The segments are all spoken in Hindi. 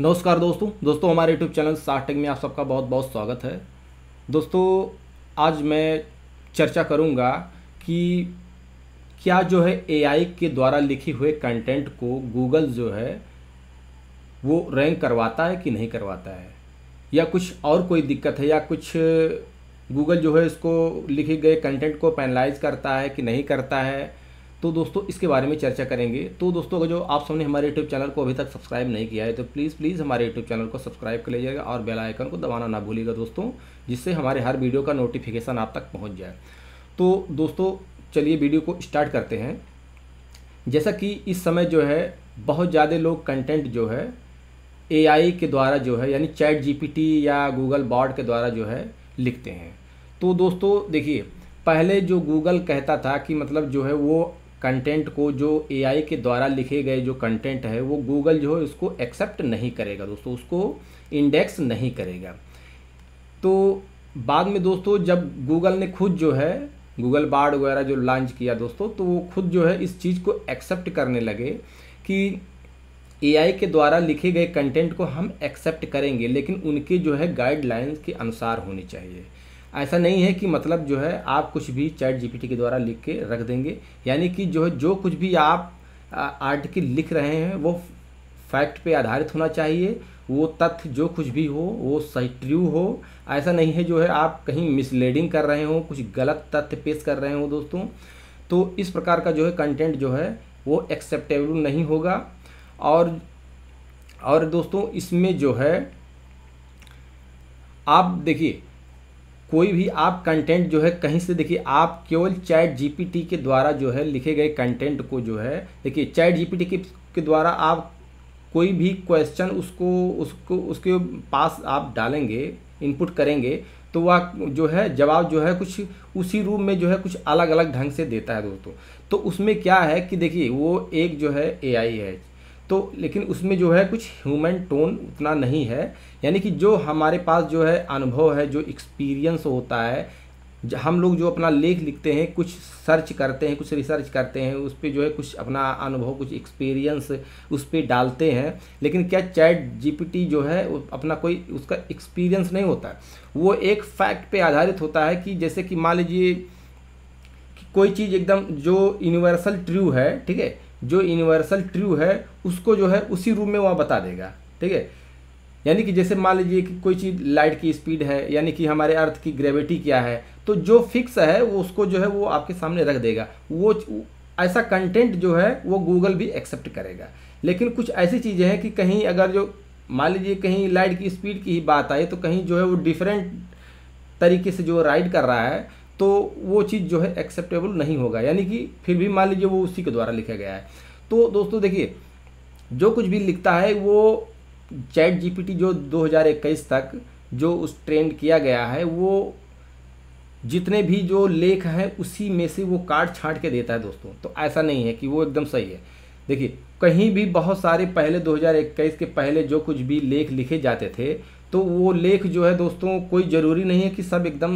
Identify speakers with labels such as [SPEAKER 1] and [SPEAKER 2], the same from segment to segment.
[SPEAKER 1] नमस्कार दोस्तों दोस्तों हमारे यूट्यूब चैनल सार्टेक में आप सबका बहुत बहुत स्वागत है दोस्तों आज मैं चर्चा करूंगा कि क्या जो है ए के द्वारा लिखे हुए कंटेंट को गूगल जो है वो रैंक करवाता है कि नहीं करवाता है या कुछ और कोई दिक्कत है या कुछ गूगल जो है इसको लिखे गए कंटेंट को पैनलाइज करता है कि नहीं करता है तो दोस्तों इसके बारे में चर्चा करेंगे तो दोस्तों अगर जो आप सबने हमारे यूट्यूब चैनल को अभी तक सब्सक्राइब नहीं किया है तो प्लीज़ प्लीज़ हमारे यूट्यूब चैनल को सब्सक्राइब कर लीजिएगा और बेल आइकन को दबाना ना भूलिएगा दोस्तों जिससे हमारे हर वीडियो का नोटिफिकेशन आप तक पहुँच जाए तो दोस्तों चलिए वीडियो को स्टार्ट करते हैं जैसा कि इस समय जो है बहुत ज़्यादा लोग कंटेंट जो है ए के द्वारा जो है यानी चैट जी या गूगल बॉड के द्वारा जो है लिखते हैं तो दोस्तों देखिए पहले जो गूगल कहता था कि मतलब जो है वो कंटेंट को जो एआई के द्वारा लिखे गए जो कंटेंट है वो गूगल जो है उसको एक्सेप्ट नहीं करेगा दोस्तों उसको इंडेक्स नहीं करेगा तो बाद में दोस्तों जब गूगल ने खुद जो है गूगल बार्ड वगैरह जो लॉन्च किया दोस्तों तो वो खुद जो है इस चीज़ को एक्सेप्ट करने लगे कि एआई के द्वारा लिखे गए कंटेंट को हम एक्सेप्ट करेंगे लेकिन उनके जो है गाइडलाइंस के अनुसार होनी चाहिए ऐसा नहीं है कि मतलब जो है आप कुछ भी चैट जीपीटी के द्वारा लिख के रख देंगे यानी कि जो है जो कुछ भी आप आर्टिकल लिख रहे हैं वो फैक्ट पे आधारित होना चाहिए वो तथ्य जो कुछ भी हो वो सही ट्रू हो ऐसा नहीं है जो है आप कहीं मिसलीडिंग कर रहे हो कुछ गलत तथ्य पेश कर रहे हो दोस्तों तो इस प्रकार का जो है कंटेंट जो है वो एक्सेप्टेबल नहीं होगा और और दोस्तों इसमें जो है आप देखिए कोई भी आप कंटेंट जो है कहीं से देखिए आप केवल चैट जीपीटी के द्वारा जो है लिखे गए कंटेंट को जो है देखिए चैट जीपीटी के, के द्वारा आप कोई भी क्वेश्चन उसको उसको उसके पास आप डालेंगे इनपुट करेंगे तो वह जो है जवाब जो है कुछ उसी रूप में जो है कुछ अलग अलग ढंग से देता है दोस्तों तो उसमें क्या है कि देखिए वो एक जो है ए है तो लेकिन उसमें जो है कुछ ह्यूमन टोन उतना नहीं है यानी कि जो हमारे पास जो है अनुभव है जो एक्सपीरियंस होता है हम लोग जो अपना लेख लिखते हैं कुछ सर्च करते हैं कुछ रिसर्च करते हैं उस पर जो है कुछ अपना अनुभव कुछ एक्सपीरियंस उस पर डालते हैं लेकिन क्या चैट जीपीटी जो है अपना कोई उसका एक्सपीरियंस नहीं होता है। वो एक फैक्ट पे आधारित होता है कि जैसे कि मान लीजिए कोई चीज़ एकदम जो यूनिवर्सल ट्रू है ठीक है जो यूनिवर्सल ट्रू है उसको जो है उसी रूप में वहाँ बता देगा ठीक है यानी कि जैसे मान लीजिए कि कोई चीज़ लाइट की स्पीड है यानी कि हमारे अर्थ की ग्रेविटी क्या है तो जो फिक्स है वो उसको जो है वो आपके सामने रख देगा वो ऐसा कंटेंट जो है वो गूगल भी एक्सेप्ट करेगा लेकिन कुछ ऐसी चीज़ें हैं कि कहीं अगर जो मान लीजिए कहीं लाइट की स्पीड की ही बात आई तो कहीं जो है वो डिफरेंट तरीके से जो राइड कर रहा है तो वो चीज़ जो है एक्सेप्टेबल नहीं होगा यानी कि फिर भी मान लीजिए वो उसी के द्वारा लिखा गया है तो दोस्तों देखिए जो कुछ भी लिखता है वो चैट जीपीटी जो 2021 तक जो उस ट्रेंड किया गया है वो जितने भी जो लेख हैं उसी में से वो काट छाँट के देता है दोस्तों तो ऐसा नहीं है कि वो एकदम सही है देखिए कहीं भी बहुत सारे पहले 2021 के पहले जो कुछ भी लेख लिखे जाते थे तो वो लेख जो है दोस्तों कोई ज़रूरी नहीं है कि सब एकदम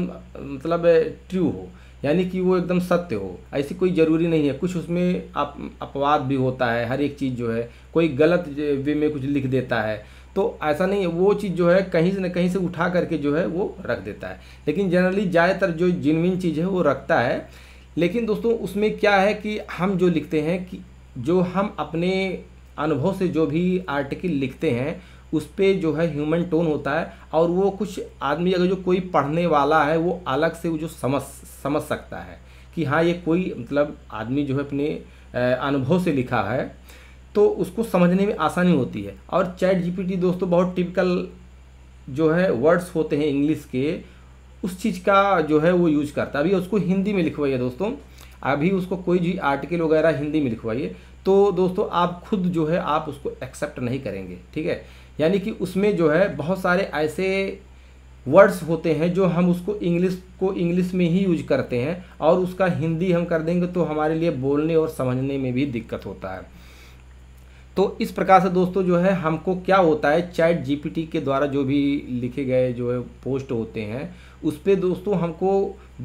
[SPEAKER 1] मतलब ट्रू हो यानी कि वो एकदम सत्य हो ऐसी कोई ज़रूरी नहीं है कुछ उसमें अप, अपवाद भी होता है हर एक चीज़ जो है कोई गलत वे में कुछ लिख देता है तो ऐसा नहीं है वो चीज़ जो है कहीं से न कहीं से उठा करके जो है वो रख देता है लेकिन जनरली ज़्यादातर जो जिनविन चीज़ है वो रखता है लेकिन दोस्तों उसमें क्या है कि हम जो लिखते हैं कि जो हम अपने अनुभव से जो भी आर्टिकल लिखते हैं उस पर जो है ह्यूमन टोन होता है और वो कुछ आदमी अगर जो कोई पढ़ने वाला है वो अलग से वो जो समझ समझ सकता है कि हाँ ये कोई मतलब आदमी जो है अपने अनुभव से लिखा है तो उसको समझने में आसानी होती है और चैट जीपीटी दोस्तों बहुत टिपिकल जो है वर्ड्स होते हैं इंग्लिश के उस चीज़ का जो है वो यूज करता है अभी उसको हिंदी में लिखवाइए दोस्तों अभी उसको कोई भी आर्टिकल वगैरह हिंदी में लिखवाइए तो दोस्तों आप खुद जो है आप उसको एक्सेप्ट नहीं करेंगे ठीक है यानी कि उसमें जो है बहुत सारे ऐसे वर्ड्स होते हैं जो हम उसको इंग्लिश को इंग्लिश में ही यूज करते हैं और उसका हिंदी हम कर देंगे तो हमारे लिए बोलने और समझने में भी दिक्कत होता है तो इस प्रकार से दोस्तों जो है हमको क्या होता है चैट जीपीटी के द्वारा जो भी लिखे गए जो है पोस्ट होते हैं उस पर दोस्तों हमको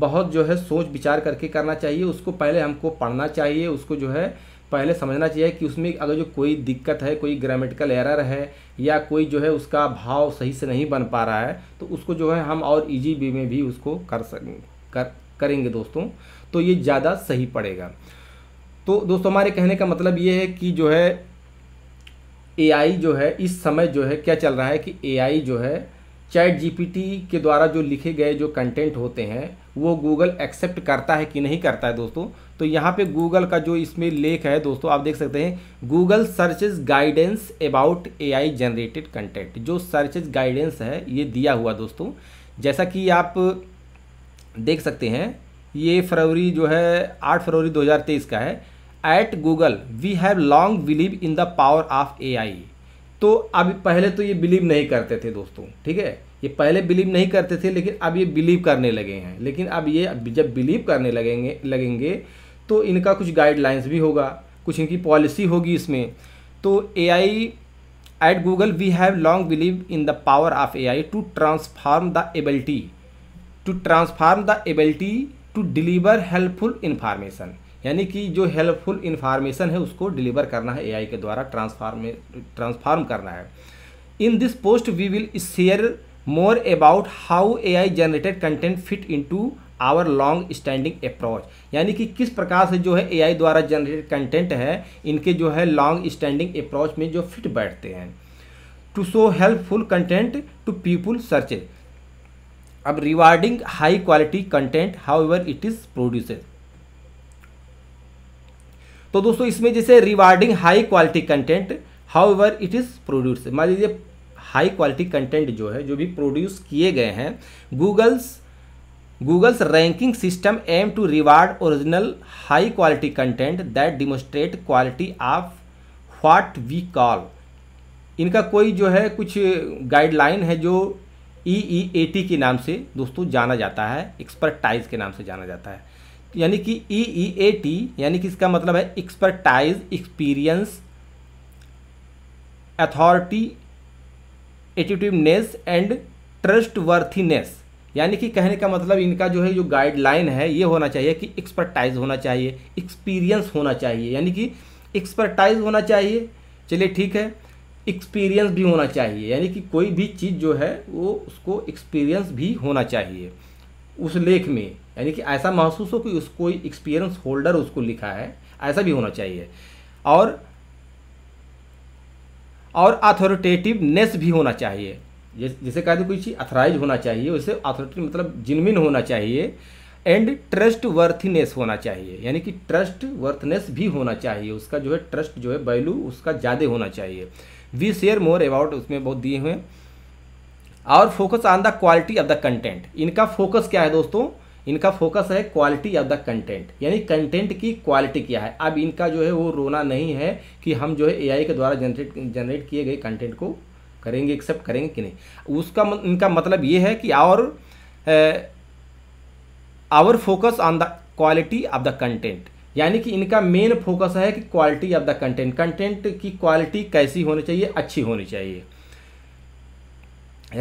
[SPEAKER 1] बहुत जो है सोच विचार करके करना चाहिए उसको पहले हमको पढ़ना चाहिए उसको जो है पहले समझना चाहिए कि उसमें अगर जो कोई दिक्कत है कोई ग्रामेटिकल एरर है या कोई जो है उसका भाव सही से नहीं बन पा रहा है तो उसको जो है हम और ईजी वे में भी उसको कर सकेंगे कर करेंगे दोस्तों तो ये ज़्यादा सही पड़ेगा तो दोस्तों हमारे कहने का मतलब ये है कि जो है ए जो है इस समय जो है क्या चल रहा है कि ए जो है चैट जी के द्वारा जो लिखे गए जो कंटेंट होते हैं वो गूगल एक्सेप्ट करता है कि नहीं करता है दोस्तों तो यहाँ पे गूगल का जो इसमें लेख है दोस्तों आप देख सकते हैं Google searches guidance about AI generated content जो सर्चेज गाइडेंस है ये दिया हुआ दोस्तों जैसा कि आप देख सकते हैं ये फरवरी जो है आठ फरवरी तेईस का है at Google we have long believe in the power of AI तो अभी पहले तो ये बिलीव नहीं करते थे दोस्तों ठीक है ये पहले बिलीव नहीं करते थे लेकिन अब ये बिलीव करने लगे हैं लेकिन अब ये जब बिलीव करने लगेंगे लगेंगे तो इनका कुछ गाइडलाइंस भी होगा कुछ इनकी पॉलिसी होगी इसमें तो A I at Google we have long believe in the power of A I to transform the ability to transform the ability to deliver helpful information यानी कि जो हेल्पफुल इन्फॉर्मेशन है उसको डिलीवर करना है ए आई के द्वारा ट्रांसफार्मे ट्रांसफार्म करना है in this post we will share more about how A I generated content fit into our long standing approach यानी कि किस प्रकार से जो है ए आई द्वारा जनरेटेड कंटेंट है इनके जो है लॉन्ग स्टैंडिंग अप्रोच में जो फिट बैठते हैं to show helpful content to people search अब rewarding high quality content however it is produced तो दोस्तों इसमें जैसे rewarding high quality content however it is produce मान लीजिए हाई क्वालिटी कंटेंट जो है जो भी प्रोड्यूस किए गए हैं Google's Google's ranking system aim to reward original high quality content that demonstrate quality of what we call इनका कोई जो है कुछ गाइडलाइन है जो ई ई ए टी के नाम से दोस्तों जाना जाता है एक्सपर्टाइज के नाम से जाना जाता है यानी कि ई ई ए टी यानी कि इसका मतलब है expertise experience authoritativeness and trustworthiness यानी कि कहने का मतलब इनका जो है जो गाइडलाइन है ये होना चाहिए कि एक्सपर्टाइज होना चाहिए एक्सपीरियंस होना चाहिए यानी कि एक्सपर्टाइज होना चाहिए चलिए ठीक है एक्सपीरियंस भी होना चाहिए यानी कि कोई भी चीज़ जो है वो उसको एक्सपीरियंस भी होना चाहिए उस लेख में यानी कि ऐसा महसूस हो कि उस कोई एक्सपीरियंस होल्डर उसको लिखा है ऐसा भी होना चाहिए और और अथॉरिटेटिवनेस भी होना चाहिए जैसे कहते हैं कोई चीज़ अथराइज होना चाहिए उसे अथॉरिटी मतलब जिनमिन होना चाहिए एंड ट्रस्ट वर्थनेस होना चाहिए यानी कि ट्रस्ट वर्थनेस भी होना चाहिए उसका जो है ट्रस्ट जो है वैल्यू उसका ज़्यादा होना चाहिए वी शेयर मोर अबाउट उसमें बहुत दिए हुए और focus on the quality of the content इनका फोकस क्या है दोस्तों इनका फोकस है क्वालिटी ऑफ द कंटेंट यानी कंटेंट की क्वालिटी क्या है अब इनका जो है वो रोना नहीं है कि हम जो है एआई के द्वारा जनरेट जनरेट किए गए कंटेंट को करेंगे एक्सेप्ट करेंगे कि नहीं उसका इनका मतलब ये है कि our our focus on the quality of the content यानी कि इनका मेन फोकस है कि quality of the content content की क्वालिटी कैसी होनी चाहिए अच्छी होनी चाहिए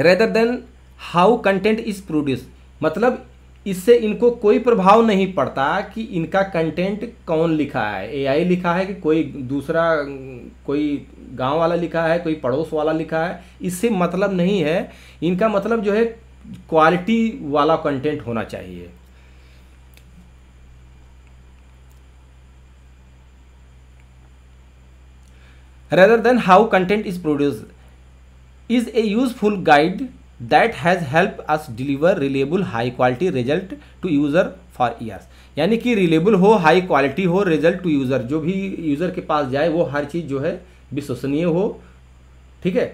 [SPEAKER 1] rather than how content is produce मतलब इससे इनको कोई प्रभाव नहीं पड़ता कि इनका कंटेंट कौन लिखा है एआई लिखा है कि कोई दूसरा कोई गांव वाला लिखा है कोई पड़ोस वाला लिखा है इससे मतलब नहीं है इनका मतलब जो है क्वालिटी वाला कंटेंट होना चाहिए rather than how content is produce is a useful guide that has help us deliver reliable high quality result to user for years यानी कि रिलेबल हो हाई क्वालिटी हो रिजल्ट टू यूज़र जो भी यूज़र के पास जाए वो हर चीज़ जो है विश्वसनीय हो ठीक है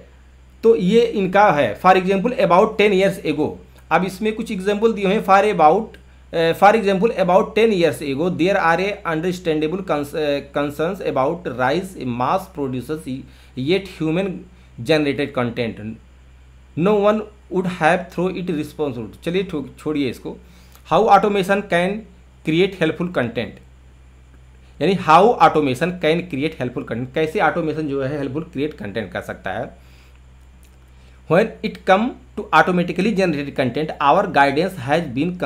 [SPEAKER 1] तो ये इनका है for example about ten years ago अब इसमें कुछ एग्जाम्पल दिए हैं for about for example about ten years ago there are a understandable concerns about rise mass producers yet human generated content no one would have throw it responsibility चलिए छोड़िए इसको how automation can create helpful content यानी how automation can create helpful content कैसे ऑटोमेशन जो है हेल्पफुल क्रिएट कंटेंट कर सकता है when it come to automatically generated content our guidance has been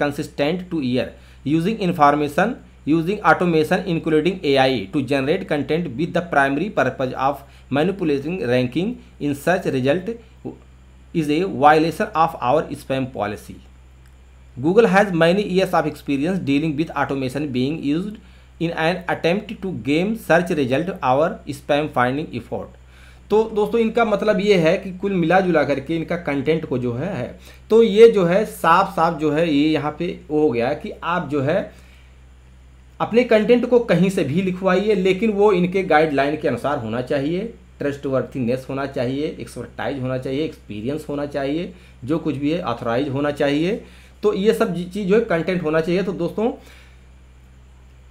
[SPEAKER 1] consistent to year using information using automation including A I to generate content with the primary purpose of manipulating ranking in search result is a violation of our spam policy. Google has many years of experience dealing with automation being used in an attempt to game search result our spam finding effort. तो दोस्तों इनका मतलब ये है कि कुल मिला जुला करके इनका कंटेंट को जो है, है तो ये जो है साफ साफ जो है ये यहाँ पे हो गया कि आप जो है अपने कंटेंट को कहीं से भी लिखवाइए लेकिन वो इनके गाइडलाइन के अनुसार होना चाहिए ट्रस्टवर्थीनेस होना चाहिए एक्सपर्टाइज होना चाहिए एक्सपीरियंस होना चाहिए जो कुछ भी है ऑथोराइज होना चाहिए तो ये सब चीज़ जो है कंटेंट होना चाहिए तो दोस्तों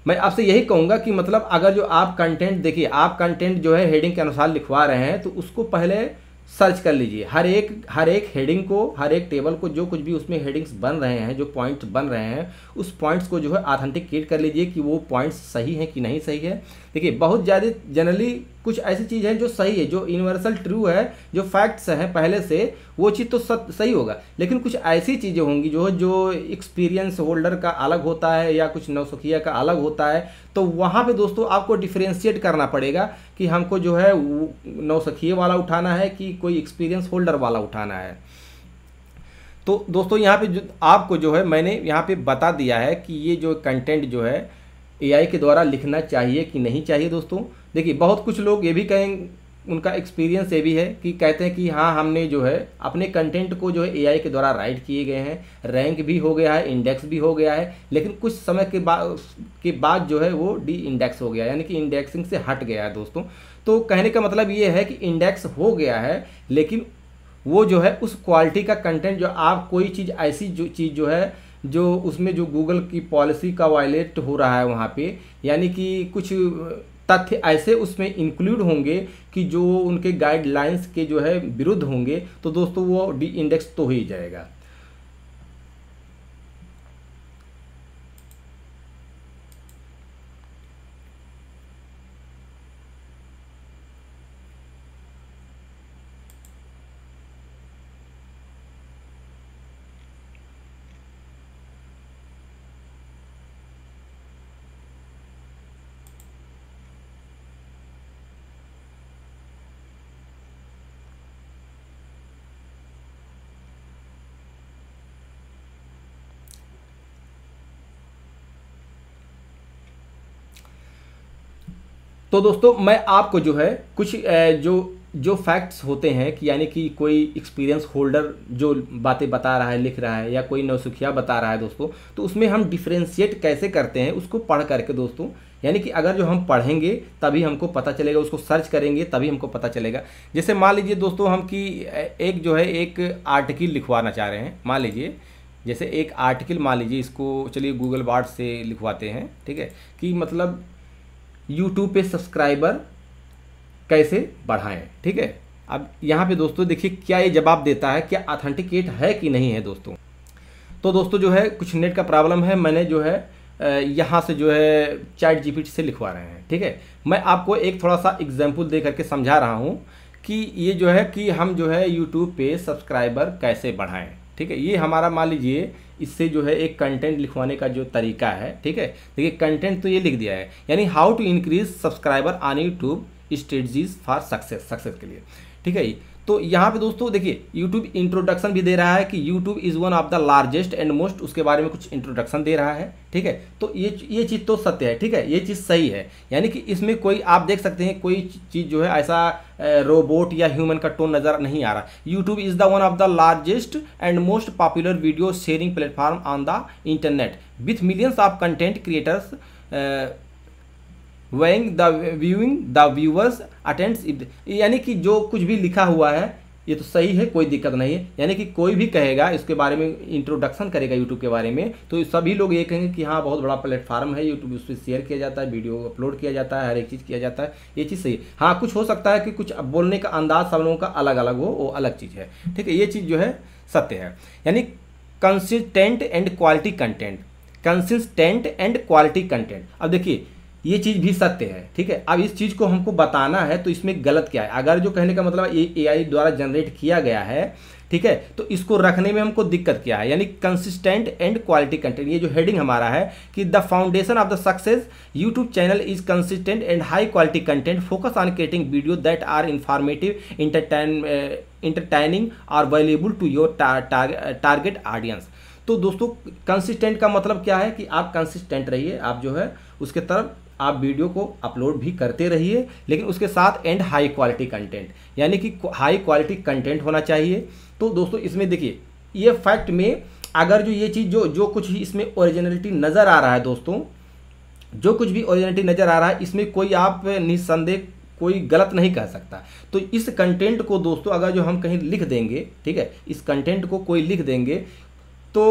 [SPEAKER 1] मैं आपसे यही कहूँगा कि मतलब अगर जो आप कंटेंट देखिए आप कंटेंट जो है हेडिंग के अनुसार लिखवा रहे हैं तो उसको पहले सर्च कर लीजिए हर एक हर एक हेडिंग को हर एक टेबल को जो कुछ भी उसमें हेडिंग्स बन रहे हैं जो पॉइंट्स बन रहे हैं उस पॉइंट्स को जो है ऑथेंटिकेट कर लीजिए कि वो पॉइंट्स सही हैं कि नहीं सही है देखिए बहुत ज़्यादा जनरली कुछ ऐसी चीज़ है जो सही है जो यूनिवर्सल ट्रू है जो फैक्ट्स हैं पहले से वो चीज़ तो सत, सही होगा लेकिन कुछ ऐसी चीज़ें होंगी जो जो एक्सपीरियंस होल्डर का अलग होता है या कुछ नौसखिया का अलग होता है तो वहाँ पे दोस्तों आपको डिफ्रेंशिएट करना पड़ेगा कि हमको जो है नौसखिए वाला उठाना है कि कोई एक्सपीरियंस होल्डर वाला उठाना है तो दोस्तों यहाँ पे जो आपको जो है मैंने यहाँ पे बता दिया है कि ये जो कंटेंट जो है एआई के द्वारा लिखना चाहिए कि नहीं चाहिए दोस्तों देखिए बहुत कुछ लोग ये भी कहें उनका एक्सपीरियंस ये भी है कि कहते हैं कि हाँ हमने जो है अपने कंटेंट को जो है एआई के द्वारा राइट किए गए हैं रैंक भी हो गया है इंडेक्स भी हो गया है लेकिन कुछ समय के बाद के बाद जो है वो डी इंडेक्स हो गया यानी कि इंडेक्सिंग से हट गया है दोस्तों तो कहने का मतलब ये है कि इंडेक्स हो गया है लेकिन वो जो है उस क्वालिटी का कंटेंट जो आप कोई चीज़ ऐसी जो चीज़ जो है जो उसमें जो गूगल की पॉलिसी का वायलेट हो रहा है वहाँ पे यानी कि कुछ तथ्य ऐसे उसमें इंक्लूड होंगे कि जो उनके गाइडलाइंस के जो है विरुद्ध होंगे तो दोस्तों वो डी इंडेक्स तो हो ही जाएगा तो दोस्तों मैं आपको जो है कुछ जो जो फैक्ट्स होते हैं कि यानी कि कोई एक्सपीरियंस होल्डर जो बातें बता रहा है लिख रहा है या कोई नौसुखिया बता रहा है दोस्तों तो उसमें हम डिफ्रेंशिएट कैसे करते हैं उसको पढ़ करके दोस्तों यानी कि अगर जो हम पढ़ेंगे तभी हमको पता चलेगा उसको सर्च करेंगे तभी हमको पता चलेगा जैसे मान लीजिए दोस्तों हम कि एक जो है एक आर्टिकल लिखवाना चाह रहे हैं मान लीजिए जैसे एक आर्टिकल मान लीजिए इसको चलिए गूगल बार्ड से लिखवाते हैं ठीक है कि मतलब यूट्यूब पे सब्सक्राइबर कैसे बढ़ाएं ठीक है अब यहाँ पे दोस्तों देखिए क्या ये जवाब देता है क्या ऑथेंटिकेट है कि नहीं है दोस्तों तो दोस्तों जो है कुछ नेट का प्रॉब्लम है मैंने जो है यहाँ से जो है चैट जीपीटी से लिखवा रहे हैं ठीक है मैं आपको एक थोड़ा सा एग्जाम्पल दे करके समझा रहा हूँ कि ये जो है कि हम जो है यूट्यूब पे सब्सक्राइबर कैसे बढ़ाएं ठीक है ये हमारा मान लीजिए इससे जो है एक कंटेंट लिखवाने का जो तरीका है ठीक है देखिए कंटेंट तो ये लिख दिया है यानी how to increase subscriber on YouTube strategies for success success के लिए ठीक है तो यहाँ पे दोस्तों देखिए यूट्यूब इंट्रोडक्शन भी दे रहा है कि YouTube is one of the largest and most उसके बारे में कुछ इंट्रोडक्शन दे रहा है ठीक है तो ये ये चीज़ तो सत्य है ठीक है ये चीज़ सही है यानी कि इसमें कोई आप देख सकते हैं कोई चीज़ जो है ऐसा रोबोट या ह्यूमन का टोन नज़र नहीं आ रहा YouTube is the one of the largest and most popular video sharing platform on the internet with millions of content creators vying the viewing the viewers attends it यानी कि जो कुछ भी लिखा हुआ है ये तो सही है कोई दिक्कत नहीं है यानी कि कोई भी कहेगा इसके बारे में इंट्रोडक्शन करेगा यूट्यूब के बारे में तो सभी लोग ये कहेंगे कि हाँ बहुत बड़ा प्लेटफार्म है यूट्यूब उस पर शेयर किया जाता है वीडियो अपलोड किया जाता है हर एक चीज़ किया जाता है ये चीज़ सही है हाँ कुछ हो सकता है कि कुछ बोलने का अंदाज सब लोगों का अलग अलग हो वो अलग चीज़ है ठीक है ये चीज़ जो है सत्य है यानी consistent and quality content consistent and quality content अब देखिए ये चीज़ भी सत्य है ठीक है अब इस चीज़ को हमको बताना है तो इसमें गलत क्या है अगर जो कहने का मतलब ए आई द्वारा जनरेट किया गया है ठीक है तो इसको रखने में हमको दिक्कत क्या है यानी कंसिस्टेंट एंड क्वालिटी कंटेंट ये जो हेडिंग हमारा है कि the foundation of the success YouTube channel is consistent and high quality content focus on creating video that are informative entertain entertaining or valuable to your target audience तो दोस्तों कंसिस्टेंट का मतलब क्या है कि आप कंसिस्टेंट रहिए आप जो है उसके तरफ आप वीडियो को अपलोड भी करते रहिए लेकिन उसके साथ एंड हाई क्वालिटी कंटेंट यानी कि हाई क्वालिटी कंटेंट होना चाहिए तो दोस्तों इसमें देखिए ये फैक्ट में अगर जो ये चीज़ जो जो कुछ इसमें ओरिजिनलिटी नज़र आ रहा है दोस्तों जो कुछ भी ओरिजिनलिटी नज़र आ रहा है इसमें कोई आप निस्संदेह कोई गलत नहीं कह सकता तो इस कंटेंट को दोस्तों अगर जो हम कहीं लिख देंगे ठीक है इस कंटेंट को कोई लिख देंगे तो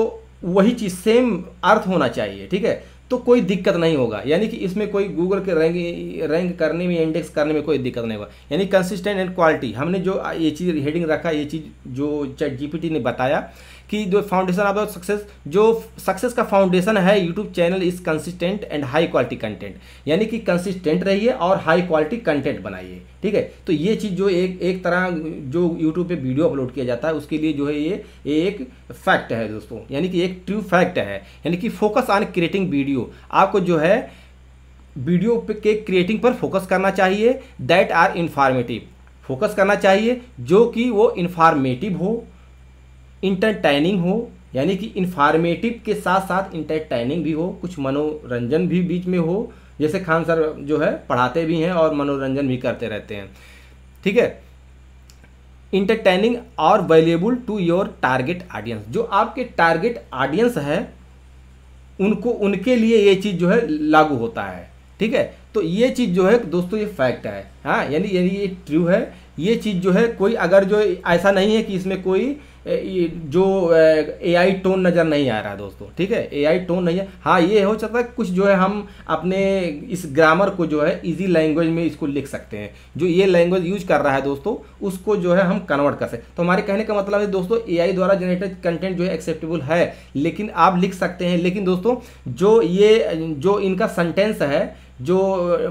[SPEAKER 1] वही चीज़ सेम अर्थ होना चाहिए ठीक है तो कोई दिक्कत नहीं होगा यानी कि इसमें कोई गूगल के रैंक रैंक करने में इंडेक्स करने में कोई दिक्कत नहीं होगा यानी कंसिस्टेंट एंड क्वालिटी हमने जो ये चीज़ हेडिंग रखा ये चीज़ जो चैट जीपीटी ने बताया कि जो फाउंडेशन आप सक्सेस जो सक्सेस का फाउंडेशन है YouTube channel is consistent and high quality content यानी कि कंसिस्टेंट रहिए और हाई क्वालिटी कंटेंट बनाइए ठीक है तो ये चीज़ जो एक एक तरह जो यूट्यूब पे वीडियो अपलोड किया जाता है उसके लिए जो है ये एक फैक्ट है दोस्तों यानी कि एक ट्रू फैक्ट है यानी कि फोकस ऑन क्रिएटिंग वीडियो आपको जो है वीडियो के क्रिएटिंग पर फोकस करना चाहिए दैट आर इन्फॉर्मेटिव फोकस करना चाहिए जो कि वो इन्फॉर्मेटिव हो इंटरटेनिंग हो यानी कि इन्फॉर्मेटिव के साथ साथ इंटरटेनिंग भी हो कुछ मनोरंजन भी बीच में हो जैसे खान सर जो है पढ़ाते भी हैं और मनोरंजन भी करते रहते हैं ठीक है इंटरटेनिंग और valuable to your target audience जो आपके टारगेट ऑडियंस है उनको उनके लिए ये चीज़ जो है लागू होता है ठीक है तो ये चीज़ जो है दोस्तों ये फैक्ट है हाँ यानी यानी ये ट्रू है ये चीज़ जो है कोई अगर जो ऐसा नहीं है कि इसमें कोई जो ए आई टोन नज़र नहीं आ रहा दोस्तों ठीक है ए आई टोन नहीं है हाँ ये हो सकता है कुछ जो है हम अपने इस ग्रामर को जो है इजी लैंग्वेज में इसको लिख सकते हैं जो ये लैंग्वेज यूज कर रहा है दोस्तों उसको जो है हम कन्वर्ट कर सकते तो हमारे कहने का मतलब है दोस्तों ए आई द्वारा जनरेटेड कंटेंट जो है एक्सेप्टेबल है लेकिन आप लिख सकते हैं लेकिन दोस्तों जो ये जो इनका सेंटेंस है जो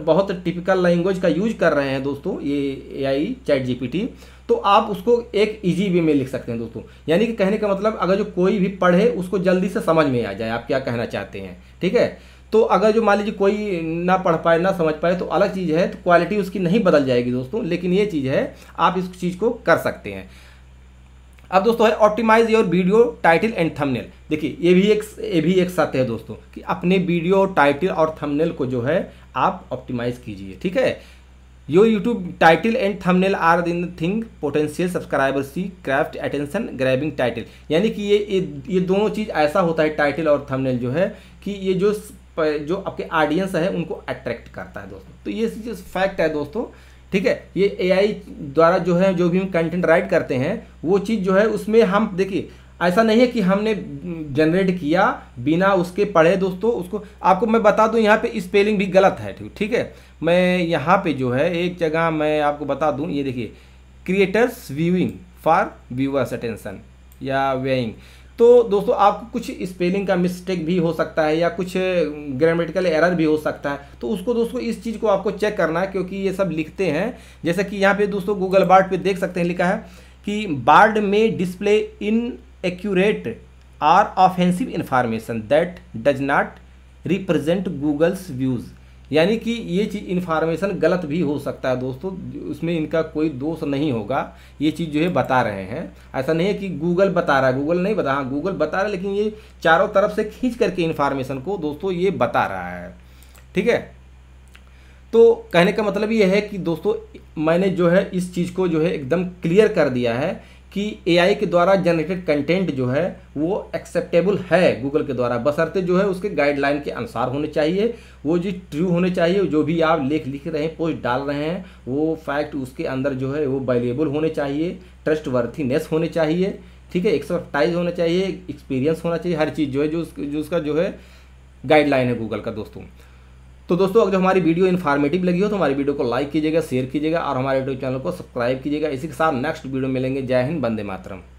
[SPEAKER 1] बहुत टिपिकल लैंग्वेज का यूज कर रहे हैं दोस्तों ये ए आई चैट जी तो आप उसको एक ईजी वे में लिख सकते हैं दोस्तों यानी कि कहने का मतलब अगर जो कोई भी पढ़े उसको जल्दी से समझ में आ जाए आप क्या कहना चाहते हैं ठीक है तो अगर जो मान लीजिए कोई ना पढ़ पाए ना समझ पाए तो अलग चीज़ है तो क्वालिटी उसकी नहीं बदल जाएगी दोस्तों लेकिन ये चीज़ है आप इस चीज़ को कर सकते हैं अब दोस्तों है optimize your video title and thumbnail देखिए ये भी एक ये भी एक सत्य है दोस्तों कि अपने वीडियो टाइटल और थंबनेल को जो है आप ऑप्टिमाइज़ कीजिए ठीक है Your YouTube title and thumbnail are in thing potential subscriber see craft attention grabbing title यानी कि ये ये ये दोनों चीज़ ऐसा होता है टाइटल और थंबनेल जो है कि ये जो जो आपके ऑडियंस है उनको अट्रैक्ट करता है दोस्तों तो ये चीज़ फैक्ट है दोस्तों ठीक है ये एआई द्वारा जो है जो भी हम कंटेंट राइट करते हैं वो चीज़ जो है उसमें हम देखिए ऐसा नहीं है कि हमने जनरेट किया बिना उसके पढ़े दोस्तों उसको आपको मैं बता दूं यहाँ पे स्पेलिंग भी गलत है ठीक है मैं यहाँ पे जो है एक जगह मैं आपको बता दूँ ये देखिए creators viewing for viewers attention या वेइंग तो दोस्तों आपको कुछ स्पेलिंग का मिस्टेक भी हो सकता है या कुछ ग्रामेटिकल एरर भी हो सकता है तो उसको दोस्तों इस चीज़ को आपको चेक करना है क्योंकि ये सब लिखते हैं जैसे कि यहाँ पे दोस्तों गूगल बार्ड पे देख सकते हैं लिखा है कि बार्ड में display inaccurate or offensive information that does not represent Google's views यानी कि ये चीज़ इन्फॉर्मेशन गलत भी हो सकता है दोस्तों उसमें इनका कोई दोष नहीं होगा ये चीज़ जो है बता रहे हैं ऐसा नहीं है कि गूगल बता रहा है गूगल नहीं बता हाँ गूगल बता रहा है लेकिन ये चारों तरफ से खींच करके इन्फॉर्मेशन को दोस्तों ये बता रहा है ठीक है तो कहने का मतलब ये है कि दोस्तों मैंने जो है इस चीज़ को जो है एकदम क्लियर कर दिया है कि एआई के द्वारा जनरेटेड कंटेंट जो है वो एक्सेप्टेबल है गूगल के द्वारा बसरते जो है उसके गाइडलाइन के अनुसार होने चाहिए वो जो ट्रू होने चाहिए जो भी आप लेख लिख रहे हैं पोस्ट डाल रहे हैं वो फैक्ट उसके अंदर जो है वो वैलेबल होने चाहिए ट्रस्ट वर्थीनेस होने चाहिए ठीक है एक्सपर्टाइज होना चाहिए एक्सपीरियंस होना चाहिए हर चीज़ जो है जो जो उसका जो है गाइडलाइन है गूगल का दोस्तों तो दोस्तों अगर हमारी वीडियो इन्फॉर्मेटिव लगी हो तो हमारी वीडियो को लाइक कीजिएगा शेयर कीजिएगा और हमारे यूट्यूब चैनल को सब्सक्राइब कीजिएगा इसी के साथ नेक्स्ट वीडियो मिलेंगे जय हिंद बंदे मातरम